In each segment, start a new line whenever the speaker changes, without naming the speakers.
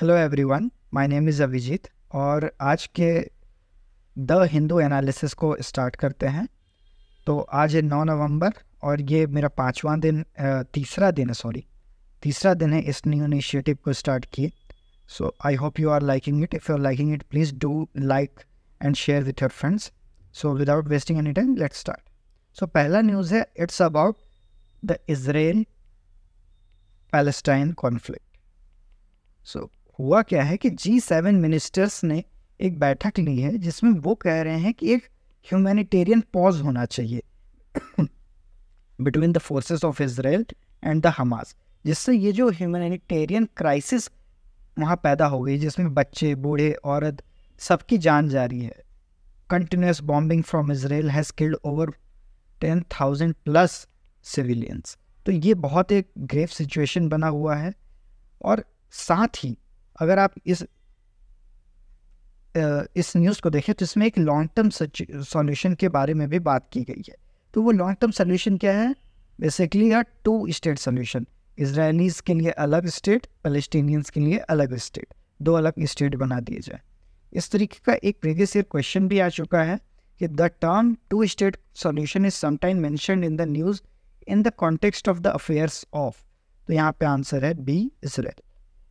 hello everyone my name is Abhijeet और आज के द हिंदू एनालिसिस को स्टार्ट करते हैं तो आज है नौ नवंबर और ये मेरा पाँचवा दिन तीसरा दिन है सॉरी तीसरा दिन है इस न्यू इनिशिएटिव को स्टार्ट किए so I hope you are liking it if you are liking it please do like and share with your friends so without wasting any time let start so पहला news है it's about the Israel Palestine conflict so हुआ क्या है कि जी seven ministers ने एक बैठक ली है जिसमें वो कह रहे हैं कि एक ह्यूमैनिटेरियन पॉज होना चाहिए between the forces of Israel and the Hamas जिससे ये जो ह्यूमैनिटेरियन क्राइसिस वहाँ पैदा हो गई जिसमें बच्चे बूढ़े औरत सबकी जान जा रही है continuous bombing from Israel has killed over ten thousand plus civilians तो ये बहुत एक ग्रेव सिचुएशन बना हुआ है और साथ ही अगर आप इस इस न्यूज़ को देखें तो इसमें एक लॉन्ग टर्म सॉल्यूशन के बारे में भी बात की गई है तो वो लॉन्ग टर्म सोल्यूशन क्या है basically a two state solution Israelis के लिए अलग स्टेट फलस्टीनियंस के लिए अलग स्टेट दो अलग स्टेट बना दिए जाए इस तरीके का एक प्रीवियस ईयर क्वेश्चन भी आ चुका है कि the term two state solution is sometime mention in the news in the context of the affairs of तो यहाँ पे आंसर है बी इसराइल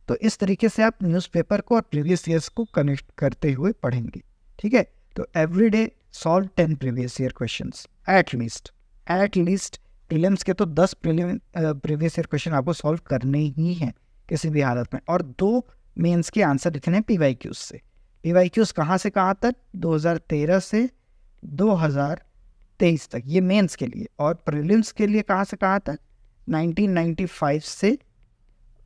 तो इस तरीके से आप न्यूज़पेपर को और प्रीवियस ईयर्स को कनेक्ट करते हुए पढ़ेंगे ठीक है तो every day solve ten previous year question at least at least prelims के तो दस प्रीलिम प्रीवियस ईयर क्वेश्चन आपको सॉल्व करने ही हैं किसी भी हालत में और दो मेंस के आंसर लिखने हैं पी वाई क्यूज से पी वाई क्यूज कहाँ से कहाँ तक 2013 से 2023 तक ये मेंस के लिए और प्रीलिम्स के लिए कहाँ से कहाँ तक 1995 से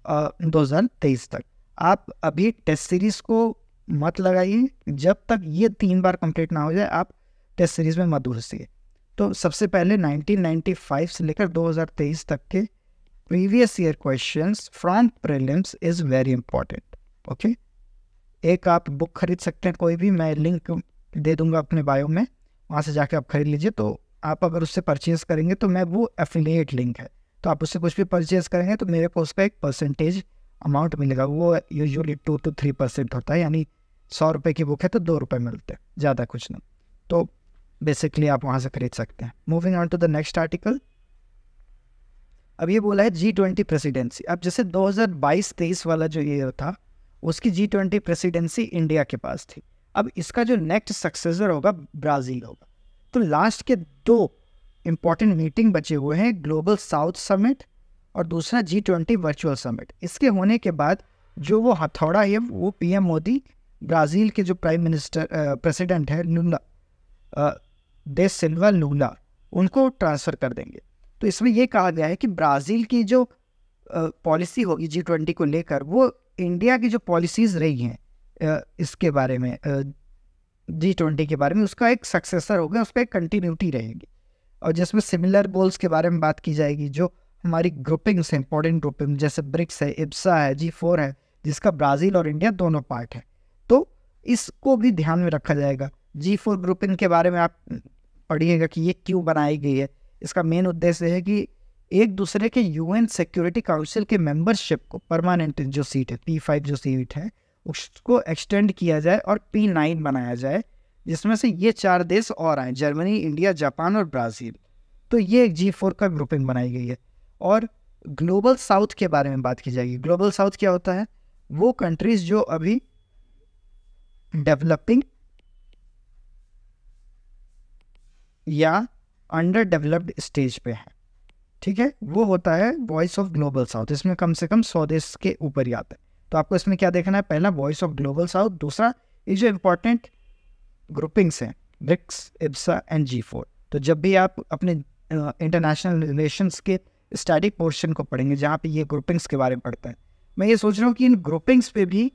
तेईस तक आप अभी टेस्ट सीरीज को मत लगाइए जब तक ये तीन बार कंप्लीट ना हो जाए आप टेस्ट सीरीज में मत घुसिए तो सबसे पहले 1995 से लेकर 2023 तक के previous year questions from prelims is very important okay एक आप बुक खरीद सकते हैं कोई भी मैं लिंक दे दूंगा अपने बायो में वहाँ से जाके आप खरीद लीजिए तो आप अगर उससे परचेज करेंगे तो मैं वो एफिलिएट लिंक है तो आप उससे कुछ भी परचेज करेंगे तो मेरे को उसका एक परसेंटेज अमाउंट मिलेगा वो usually two two three percent होता है यानी सौ रुपये की बुक है तो दो रुपये मिलते हैं ज़्यादा कुछ नहीं तो बेसिकली आप वहाँ से खरीद सकते हैं moving on to the next article अब ये बोला है जी ट्वेंटी प्रेसिडेंसी अब जैसे 2022-23 वाला जो ईयर था उसकी जी ट्वेंटी प्रेसिडेंसी इंडिया के पास थी अब इसका जो नेक्स्ट सक्सेसर होगा ब्राज़ील होगा तो लास्ट के दो इम्पॉर्टेंट मीटिंग बचे हुए हैं ग्लोबल साउथ समिट और दूसरा जी ट्वेंटी वर्चुअल समिट इसके होने के बाद जो वो हथौड़ा है वो पीएम मोदी ब्राज़ील के जो प्राइम मिनिस्टर प्रेसिडेंट है लूला दे सिल्वा लूला उनको ट्रांसफ़र कर देंगे तो इसमें यह कहा गया है कि ब्राज़ील की जो पॉलिसी होगी जी ट्वेंटी को लेकर वो इंडिया की जो पॉलिसीज़ रही हैं इसके बारे में जी ट्वेंटी के बारे में उसका एक सक्सेसर होगा उसका एक कंटिन्यूटी रहेगी और जिसमें सिमिलर गोल्स के बारे में बात की जाएगी जो हमारी ग्रुपिंग्स हैं इंपॉर्टेंट ग्रुपिंग जैसे ब्रिक्स है इप्सा है जी फोर है जिसका ब्राज़ील और इंडिया दोनों पार्ट है तो इसको भी ध्यान में रखा जाएगा जी फोर ग्रुपिंग के बारे में आप पढ़िएगा कि ये क्यों बनाई गई है इसका मेन उद्देश्य है कि एक दूसरे के यूएन सिक्योरिटी काउंसिल के मेंबरशिप को परमानेंट जो सीट है पी फाइव जो सीट है उसको एक्सटेंड किया जाए और पी नाइन बनाया जाए जिसमें से ये चार देश और आए जर्मनी इंडिया जापान और ब्राज़ील तो ये एक जी फोर का ग्रुपिंग बनाई गई है और ग्लोबल साउथ के बारे में बात की जाएगी ग्लोबल साउथ क्या होता है वो कंट्रीज जो अभी डेवलपिंग या अंडर डेवलप्ड स्टेज पे है ठीक है वो होता है वॉइस ऑफ ग्लोबल साउथ इसमें कम से कम सौ देश के ऊपर ही आता है तो आपको इसमें क्या देखना है पहला वॉइस ऑफ ग्लोबल साउथ दूसरा ये जो इम्पोर्टेंट ग्रुपिंग्स हैं BRICS IBSA and G four तो जब भी आप अपने इंटरनेशनल रिलेशंस के स्टडी पोर्शन को पढ़ेंगे जहाँ पे ये ग्रुपिंग्स के बारे में पढ़ते हैं मैं ये सोच रहा हूँ कि इन ग्रुपिंग्स पे भी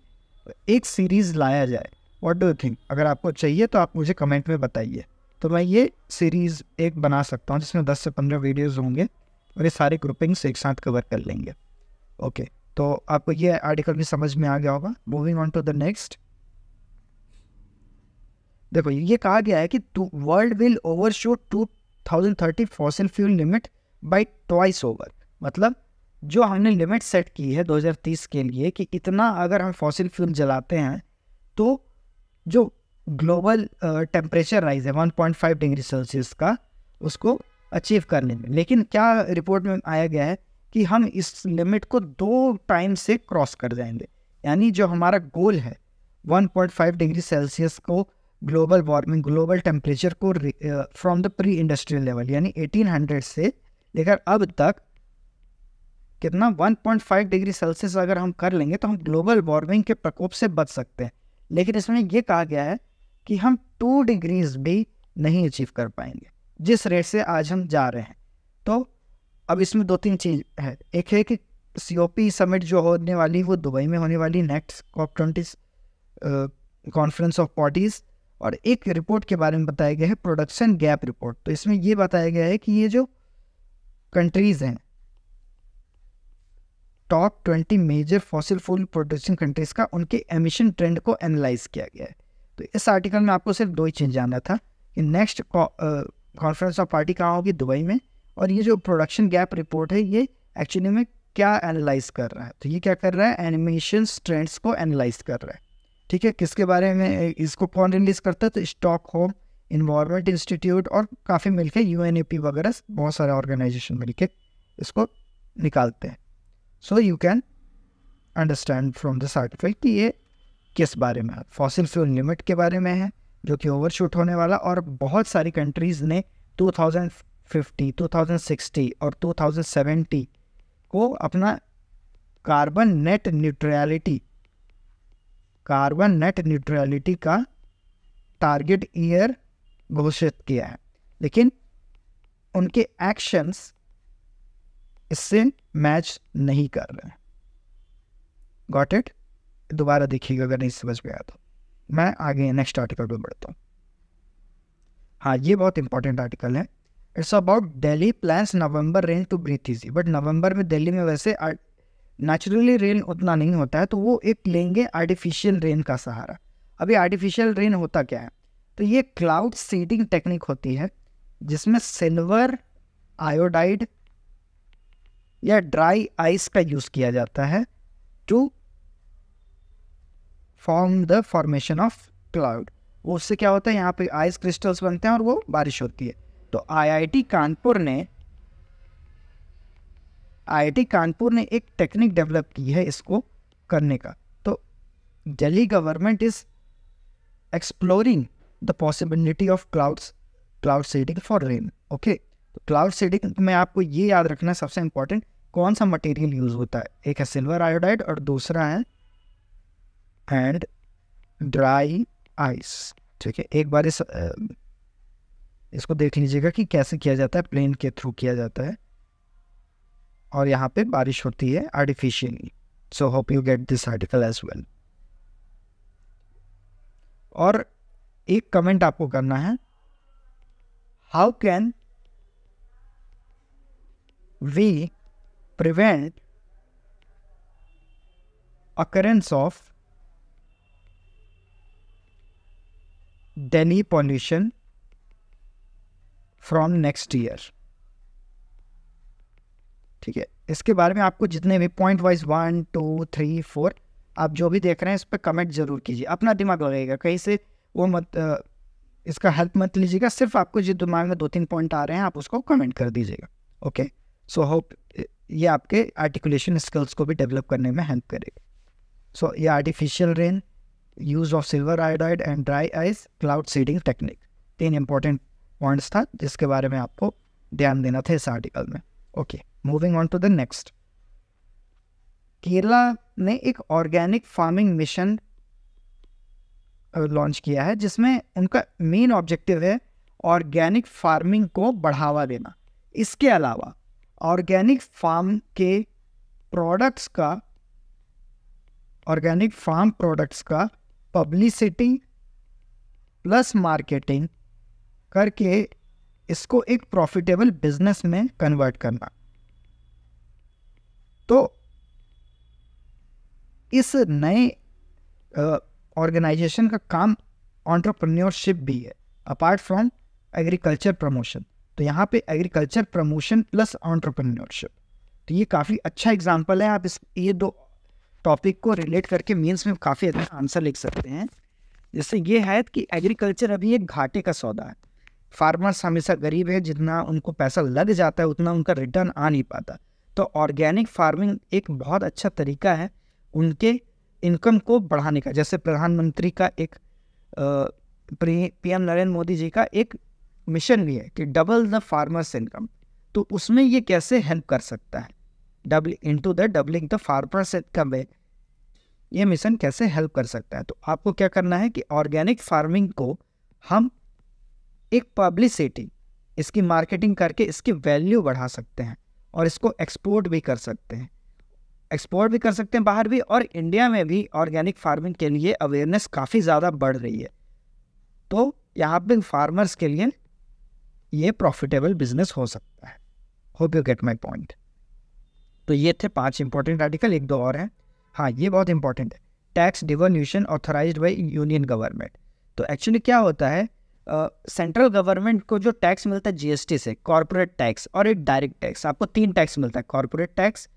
एक सीरीज़ लाया जाए वॉट डू थिंक अगर आपको चाहिए तो आप मुझे कमेंट में बताइए तो मैं ये सीरीज़ एक बना सकता हूँ जिसमें 10 से 15 वीडियोस होंगे और ये सारे ग्रुपिंग्स एक साथ कवर कर लेंगे ओके okay, तो आपको ये आर्टिकल भी समझ में आ गया होगा moving on to the next देखो ये कहा गया है कि world will overshoot two thousand thirty fossil fuel limit by twice over मतलब जो हमने लिमिट सेट की है 2030 के लिए कि इतना अगर हम फॉसिल फ्यूल जलाते हैं तो जो ग्लोबल टेम्परेचर राइज है 1.5 डिग्री सेल्सियस का उसको अचीव करने में लेकिन क्या रिपोर्ट में आया गया है कि हम इस लिमिट को दो टाइम से क्रॉस कर जाएंगे यानी जो हमारा गोल है 1.5 डिग्री सेल्सियस को ग्लोबल वार्मिंग ग्लोबल टेम्परेचर को from the pre industrial level यानी 1800 से लेकर अब तक कितना 1.5 डिग्री सेल्सियस अगर हम कर लेंगे तो हम ग्लोबल वार्मिंग के प्रकोप से बच सकते हैं लेकिन इसमें यह कहा गया है कि हम टू डिग्रीज भी नहीं अचीव कर पाएंगे जिस रेट से आज हम जा रहे हैं तो अब इसमें दो तीन चीज़ है एक है कि सी ओ पी समिट जो होने वाली वो दुबई में होने वाली next COP twenty conference of parties और एक रिपोर्ट के बारे में बताया गया है प्रोडक्शन गैप रिपोर्ट तो इसमें यह बताया गया है कि ये जो कंट्रीज हैं top twenty major fossil fuel producing countries का उनके एमिशन ट्रेंड को एनालाइज किया गया है तो इस आर्टिकल में आपको सिर्फ दो ही चीज़ जानना था कि नेक्स्ट कॉन्फ्रेंस ऑफ पार्टी कहाँ होगी दुबई में और ये जो प्रोडक्शन गैप रिपोर्ट है ये एक्चुअली में क्या एनालाइज कर रहा है तो ये क्या कर रहा है एनिमेशन ट्रेंड्स को एनालाइज कर रहा है ठीक है किसके बारे में इसको कौन रिलीज करता है तो स्टॉक होम इन्वायरमेंट इंस्टीट्यूट और काफ़ी मिलके यू वगैरह बहुत सारे ऑर्गेनाइजेशन मिलके इसको निकालते हैं so you can understand from this article कि ये किस बारे में है फॉसिल फ्यूल लिमिट के बारे में है जो कि ओवरशूट होने वाला और बहुत सारी कंट्रीज़ ने 2050, 2060 और 2070 को अपना carbon net neutrality carbon net neutrality का टारगेट ईयर घोषित किया है लेकिन उनके एक्शंस इससे मैच नहीं कर रहे गॉट इट दोबारा देखिएगा अगर नहीं समझ गया तो मैं आगे नेक्स्ट आर्टिकल पर बढ़ता हूँ हाँ ये बहुत इंपॉर्टेंट आर्टिकल है it's about Delhi plans November rain to breathe easy but November में दिल्ली में वैसे नेचुरली रेन उतना नहीं होता है तो वो एक लेंगे आर्टिफिशियल रेन का सहारा अभी आर्टिफिशियल रेन होता क्या है तो ये क्लाउड सीडिंग टेक्निक होती है जिसमें सिल्वर आयोडाइड या ड्राई आइस का यूज़ किया जाता है to form the formation of cloud उससे क्या होता है यहाँ पे आइस क्रिस्टल्स बनते हैं और वो बारिश होती है तो आईआईटी कानपुर ने आईआईटी कानपुर ने एक टेक्निक डेवलप की है इसको करने का तो Delhi government is exploring the possibility of clouds cloud seeding for rain okay तो क्लाउड सीडिंग में आपको ये याद रखना सबसे इंपॉर्टेंट कौन सा मटेरियल यूज होता है एक है सिल्वर आयोडाइड और दूसरा है एंड ड्राई आइस ठीक है एक बार इस इसको देख लीजिएगा कि कैसे किया जाता है प्लेन के थ्रू किया जाता है और यहाँ पे बारिश होती है artificially so hope you get this article as well और एक कमेंट आपको करना है how can we prevent occurrence of Delhi pollution from next year ठीक है इसके बारे में आपको जितने भी point wise one two three four आप जो भी देख रहे हैं इस पर कमेंट जरूर कीजिए अपना दिमाग लगेगा कहीं से वो मत इसका हेल्प मत लीजिएगा सिर्फ आपको जिस दिमाग में दो तीन पॉइंट आ रहे हैं आप उसको कमेंट कर दीजिएगा ओके सो होप ये आपके आर्टिकुलेशन स्किल्स को भी डेवलप करने में हेल्प करेगा सो ये artificial rain use of silver iodide and dry ice cloud seeding technique तीन इंपॉर्टेंट पॉइंट्स था जिसके बारे में आपको ध्यान देना था इस आर्टिकल में okay moving on to the next Kerala ने एक ऑर्गेनिक फार्मिंग मिशन लॉन्च किया है जिसमें उनका मेन ऑब्जेक्टिव है ऑर्गेनिक फार्मिंग को बढ़ावा देना इसके अलावा ऑर्गेनिक फार्म के प्रोडक्ट्स का ऑर्गेनिक फार्म प्रोडक्ट्स का पब्लिसिटी प्लस मार्केटिंग करके इसको एक प्रॉफिटेबल बिजनेस में कन्वर्ट करना तो इस नए ऑर्गेनाइजेशन का काम ऑन्टरप्रन्योरशिप भी है अपार्ट फ्रॉम एग्रीकल्चर प्रमोशन तो यहाँ पे एग्रीकल्चर प्रमोशन प्लस ऑन्टरप्रन्योरशिप तो ये काफ़ी अच्छा एग्जाम्पल है आप इस ये दो टॉपिक को रिलेट करके मीन्स में काफ़ी अच्छा आंसर लिख सकते हैं जैसे ये है कि एग्रीकल्चर अभी एक घाटे का सौदा है फार्मर्स हमेशा गरीब है जितना उनको पैसा लग जाता है उतना उनका रिटर्न आ नहीं पाता तो ऑर्गेनिक फार्मिंग एक बहुत अच्छा तरीका है उनके इनकम को बढ़ाने का जैसे प्रधानमंत्री का एक पीएम नरेंद्र मोदी जी का एक मिशन भी है कि डबल द फार्मर्स इनकम तो उसमें ये कैसे हेल्प कर सकता है double to the doubling the farmers income है ये मिशन कैसे हेल्प कर सकता है तो आपको क्या करना है कि ऑर्गेनिक फार्मिंग को हम एक पब्लिसिटी इसकी मार्केटिंग करके इसकी वैल्यू बढ़ा सकते हैं और इसको एक्सपोर्ट भी कर सकते हैं एक्सपोर्ट भी कर सकते हैं बाहर भी और इंडिया में भी ऑर्गेनिक फार्मिंग के लिए अवेयरनेस काफ़ी ज़्यादा बढ़ रही है तो यहाँ पे फार्मर्स के लिए ये प्रॉफिटेबल बिजनेस हो सकता है hope you get my point तो ये थे पांच इंपॉर्टेंट आर्टिकल एक दो और हैं हाँ ये बहुत इंपॉर्टेंट है tax devolution authorise by union government तो एक्चुअली क्या होता है सेंट्रल गवर्नमेंट को जो टैक्स मिलता है जीएसटी से कॉरपोरेट टैक्स और एक डायरेक्ट टैक्स आपको तीन टैक्स मिलता है कॉरपोरेट टैक्स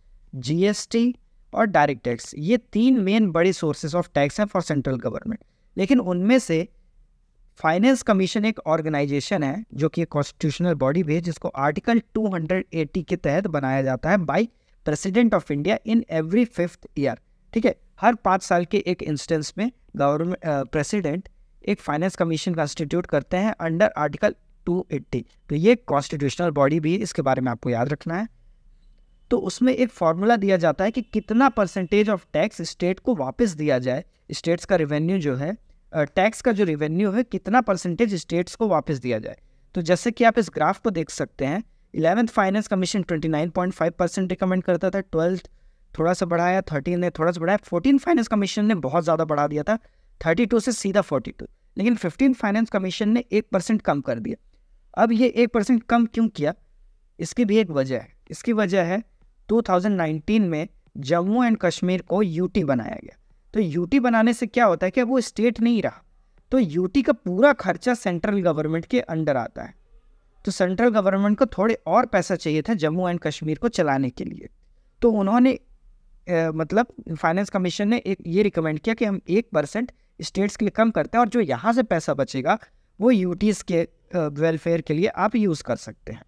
जीएसटी और डायरेक्ट टैक्स ये तीन मेन बड़े सोर्सेज ऑफ टैक्स हैं फॉर सेंट्रल गवर्नमेंट लेकिन उनमें से फाइनेंस कमीशन एक ऑर्गेनाइजेशन है जो कि एक कॉन्स्टिट्यूशनल बॉडी भी है जिसको आर्टिकल 280 के तहत बनाया जाता है by president of India in every fifth year ठीक है हर पाँच साल के एक इंस्टेंस में गवर्नमेंट प्रेसिडेंट एक फाइनेंस कमीशन कॉन्स्टिट्यूट करते हैं अंडर आर्टिकल 280 तो ये कॉन्स्टिट्यूशनल बॉडी भी इसके बारे में आपको याद रखना है तो उसमें एक फार्मूला दिया जाता है कि कितना परसेंटेज ऑफ टैक्स स्टेट को वापस दिया जाए स्टेट्स का रेवेन्यू जो है टैक्स का जो रेवेन्यू है कितना परसेंटेज स्टेट्स को वापस दिया जाए तो जैसे कि आप इस ग्राफ को देख सकते हैं eleventh finance commission 29.5 percent recommend करता था ट्वेल्थ थोड़ा सा बढ़ाया थर्टीन ने थोड़ा सा बढ़ाया फोर्टीन फाइनेंस कमीशन ने बहुत ज़्यादा बढ़ा दिया था थर्टी टू से सीधा फोर्टी टू लेकिन फिफ्टीन फाइनेंस कमीशन ने एक परसेंट कम कर दिया अब ये एक परसेंट कम क्यों किया इसकी भी एक वजह है इसकी वजह है 2019 में जम्मू एंड कश्मीर को यूटी बनाया गया तो यूटी बनाने से क्या होता है कि अब वो स्टेट नहीं रहा तो यूटी का पूरा खर्चा सेंट्रल गवर्नमेंट के अंडर आता है तो सेंट्रल गवर्नमेंट को थोड़े और पैसा चाहिए था जम्मू एंड कश्मीर को चलाने के लिए तो उन्होंने मतलब फाइनेंस कमीशन ने एक ये रिकमेंड किया कि हम एक परसेंट स्टेट्स के लिए कम करते हैं और जो यहाँ से पैसा बचेगा वो यूटीज़ के वेलफेयर के लिए आप यूज़ कर सकते हैं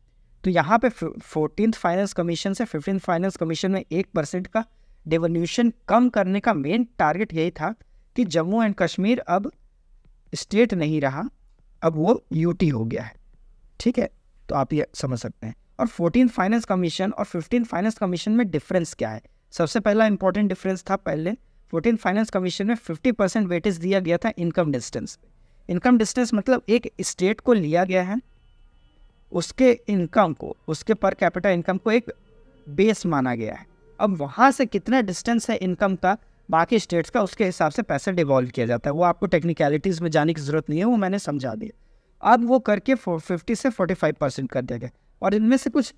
तो यहाँ पे फोर्टीन फाइनेंस कमीशन से फिफ्टीन फाइनेंस कमीशन में एक परसेंट का डेवोल्यूशन कम करने का मेन टारगेट यही था कि जम्मू एंड कश्मीर अब स्टेट नहीं रहा अब वो यूटी हो गया है ठीक है तो आप ये समझ सकते हैं और फोर्टीन फाइनेंस कमीशन और फिफ्टीन फाइनेंस कमीशन में डिफरेंस क्या है सबसे पहला इंपॉर्टेंट डिफरेंस था पहले फोर्टीन फाइनेंस कमीशन में फिफ्टी परसेंट वेटेज दिया गया था इनकम डिस्टेंस इनकम डिस्टेंस मतलब एक स्टेट को लिया गया है उसके इनकम को उसके पर कैपिटल इनकम को एक बेस माना गया है अब वहाँ से कितना डिस्टेंस है इनकम का बाकी स्टेट्स का उसके हिसाब से पैसा डिवॉल्व किया जाता है वो आपको टेक्निकलिटीज़ में जाने की ज़रूरत नहीं है वो मैंने समझा दिया अब वो करके फिफ्टी से फोर्टी फाइव परसेंट कर दिया गया और इनमें से कुछ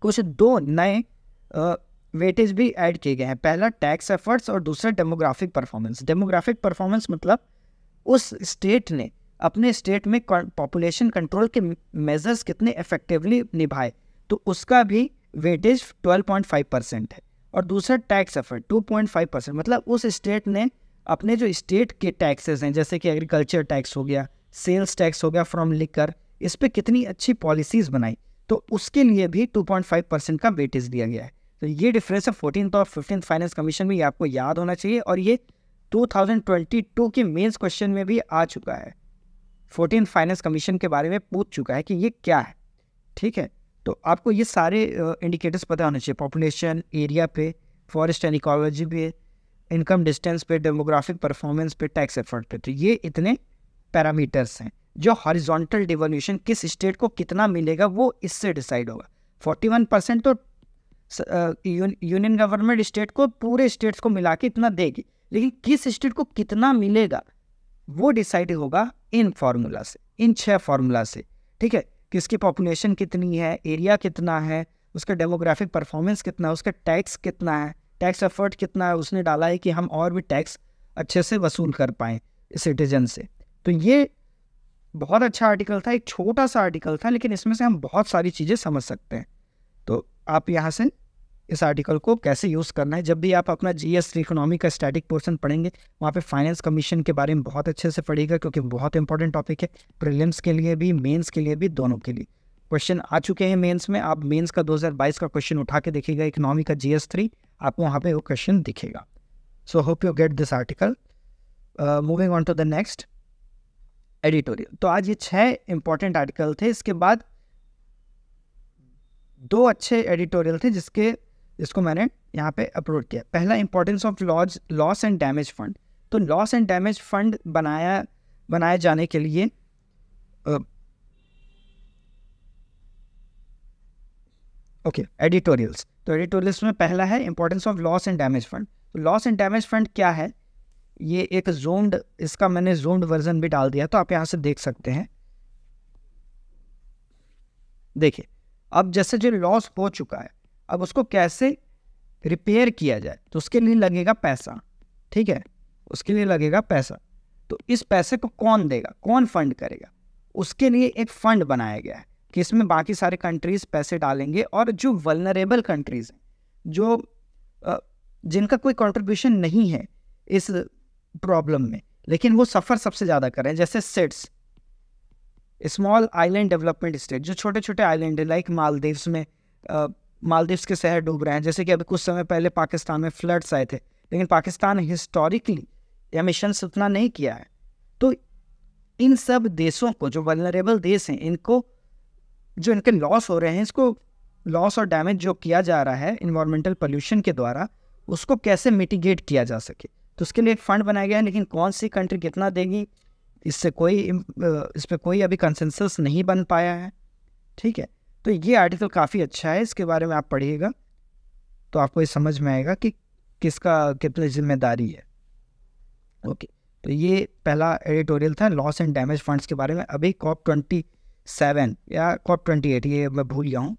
कुछ दो नए वेटेज भी ऐड किए गए हैं पहला टैक्स एफर्ट्स और दूसरा डेमोग्राफिक परफॉर्मेंस डेमोग्राफिक परफॉर्मेंस मतलब उस स्टेट ने अपने स्टेट में पॉपुलेशन कंट्रोल के मेजर्स कितने इफेक्टिवली निभाए तो उसका भी वेटेज 12.5 परसेंट है और दूसरा टैक्स एफर्ट 2.5 परसेंट मतलब उस स्टेट ने अपने जो स्टेट के टैक्सेस हैं जैसे कि एग्रीकल्चर टैक्स हो गया सेल्स टैक्स हो गया फ्रॉम लिकर इस पर कितनी अच्छी पॉलिसीज़ बनाई तो उसके लिए भी 2.5 परसेंट का वेटेज दिया गया है तो ये डिफरेंस है फोर्टीन और फिफ्टीन फाइनेंस कमीशन भी आपको याद होना चाहिए और ये 2022 के मेंस क्वेश्चन में भी आ चुका है फोर्टीन फाइनेंस कमीशन के बारे में पूछ चुका है कि ये क्या है ठीक है तो आपको ये सारे इंडिकेटर्स पता होने चाहिए पॉपुलेशन एरिया पे फॉरेस्ट एंड इकोलॉजी पे इनकम डिस्टेंस पे डेमोग्राफिक परफॉर्मेंस पे टैक्स एफर्ट पे तो ये इतने पैरामीटर्स हैं जो हॉरिजॉन्टल डिवोल्यूशन किस स्टेट को कितना मिलेगा वो इससे डिसाइड होगा 41 परसेंट तो यूनियन गवर्नमेंट स्टेट को पूरे स्टेट्स को मिला के इतना देगी लेकिन किस स्टेट को कितना मिलेगा वो डिसाइड होगा इन फार्मूला से इन छः फार्मूला से ठीक है किसकी पॉपुलेशन कितनी है एरिया कितना है उसका डेमोग्राफिक परफॉर्मेंस कितना है उसका टैक्स कितना है टैक्स एफर्ट कितना है उसने डाला है कि हम और भी टैक्स अच्छे से वसूल कर पाएँ सिटीजन से तो ये बहुत अच्छा आर्टिकल था एक छोटा सा आर्टिकल था लेकिन इसमें से हम बहुत सारी चीज़ें समझ सकते हैं आप यहाँ से इस आर्टिकल को कैसे यूज़ करना है जब भी आप अपना जी एस इकोनॉमी का स्टैटिक पोर्सन पढ़ेंगे वहाँ पे फाइनेंस कमीशन के बारे में बहुत अच्छे से पढ़ेगा क्योंकि बहुत इंपॉर्टेंट टॉपिक है प्रीलिम्स के लिए भी मेंस के लिए भी दोनों के लिए क्वेश्चन आ चुके हैं मेंस में आप मेंस का 2022 का क्वेश्चन उठा के देखिएगा इकोनॉमी का जी एस थ्री आपको वहाँ पर वो क्वेश्चन दिखेगा so hope you get this article moving on to the next editorial तो आज ये छः इंपॉर्टेंट आर्टिकल थे इसके बाद दो अच्छे एडिटोरियल थे जिसके जिसको मैंने यहाँ पे अपलोड किया पहला importance of laws loss and damage fund तो लॉस एंड डैमेज फंड बनाया बनाए जाने के लिए ओके एडिटोरियल्स तो एडिटोरियल्स में पहला है importance of loss and damage fund तो लॉस एंड डैमेज फंड क्या है ये एक जोम्ड इसका मैंने जोम्ड वर्जन भी डाल दिया तो आप यहाँ से देख सकते हैं देखिए अब जैसे जो लॉस हो चुका है अब उसको कैसे रिपेयर किया जाए तो उसके लिए लगेगा पैसा ठीक है उसके लिए लगेगा पैसा तो इस पैसे को कौन देगा कौन फंड करेगा उसके लिए एक फंड बनाया गया है कि इसमें बाकी सारे कंट्रीज़ पैसे डालेंगे और जो वलनरेबल कंट्रीज़ हैं जो जिनका कोई कंट्रीब्यूशन नहीं है इस प्रॉब्लम में लेकिन वो सफ़र सबसे ज़्यादा कर रहे हैं जैसे sets small island development state जो छोटे छोटे आइलैंड है लाइक मालदीव्स में मालदीव्स के शहर डूब रहे हैं जैसे कि अभी कुछ समय पहले पाकिस्तान में फ्लड्स आए थे लेकिन पाकिस्तान हिस्टोरिकली एमिशन उतना नहीं किया है तो इन सब देशों को जो वनरेबल देश हैं इनको जो इनके लॉस हो रहे हैं इसको लॉस और डैमेज जो किया जा रहा है इन्वायरमेंटल पोल्यूशन के द्वारा उसको कैसे मिटिगेट किया जा सके तो उसके लिए एक फंड बनाया गया है लेकिन कौन सी कंट्री कितना देगी इससे कोई इस पर कोई अभी कंसेंसस नहीं बन पाया है ठीक है तो ये आर्टिकल काफ़ी अच्छा है इसके बारे में आप पढ़िएगा तो आपको ये समझ में आएगा कि किसका कितनी जिम्मेदारी है ओके तो ये पहला एडिटोरियल था लॉस एंड डैमेज फंड्स के बारे में अभी कॉप ट्वेंटी सेवन या कॉप ट्वेंटी एट ये मैं भूल गया हूँ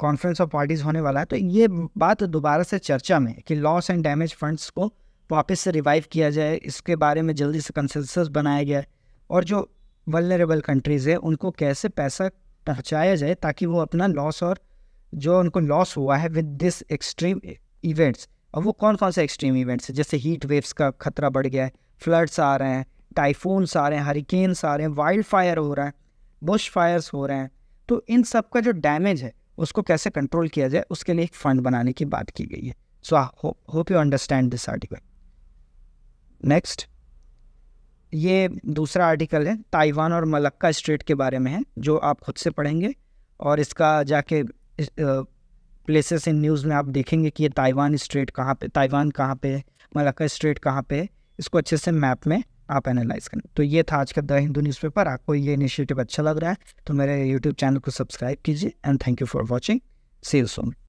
कॉन्फ्रेंस ऑफ पार्टीज होने वाला है तो ये बात दोबारा से चर्चा में कि लॉस एंड डैमेज फंड्स को वापस से रिवाइव किया जाए इसके बारे में जल्दी से कंसेंसस बनाया गया है और जो वलरेबल कंट्रीज़ है उनको कैसे पैसा पहुँचाया जाए ताकि वो अपना लॉस और जो उनको लॉस हुआ है विद दिस एक्सट्रीम इवेंट्स और वो कौन कौन से एक्सट्रीम इवेंट्स हैं जैसे हीट वेव्स का खतरा बढ़ गया है फ्लड्स आ रहे हैं टाइफून्स आ रहे हैं हरिकेन्स आ रहे हैं वाइल्ड फायर हो रहा है बुश फायर्स हो रहे हैं तो इन सब का जो डैमेज है उसको कैसे कंट्रोल किया जाए उसके लिए एक फंड बनाने की बात की गई है so I hope you understand this article next ये दूसरा आर्टिकल है ताइवान और मलक्का स्ट्रेट के बारे में है जो आप खुद से पढ़ेंगे और इसका जाके प्लेसेस इन न्यूज़ में आप देखेंगे कि ये ताइवान स्ट्रेट कहाँ पे ताइवान कहाँ पे मलक्का स्ट्रेट कहाँ पे है इसको अच्छे से मैप में आप एनालाइज करें तो ये था आज का द हिंदू न्यूज़पेपर आपको ये इनिशिएटिव अच्छा लग रहा है तो मेरे यूट्यूब चैनल को सब्सक्राइब कीजिए and thank you for watching see you Son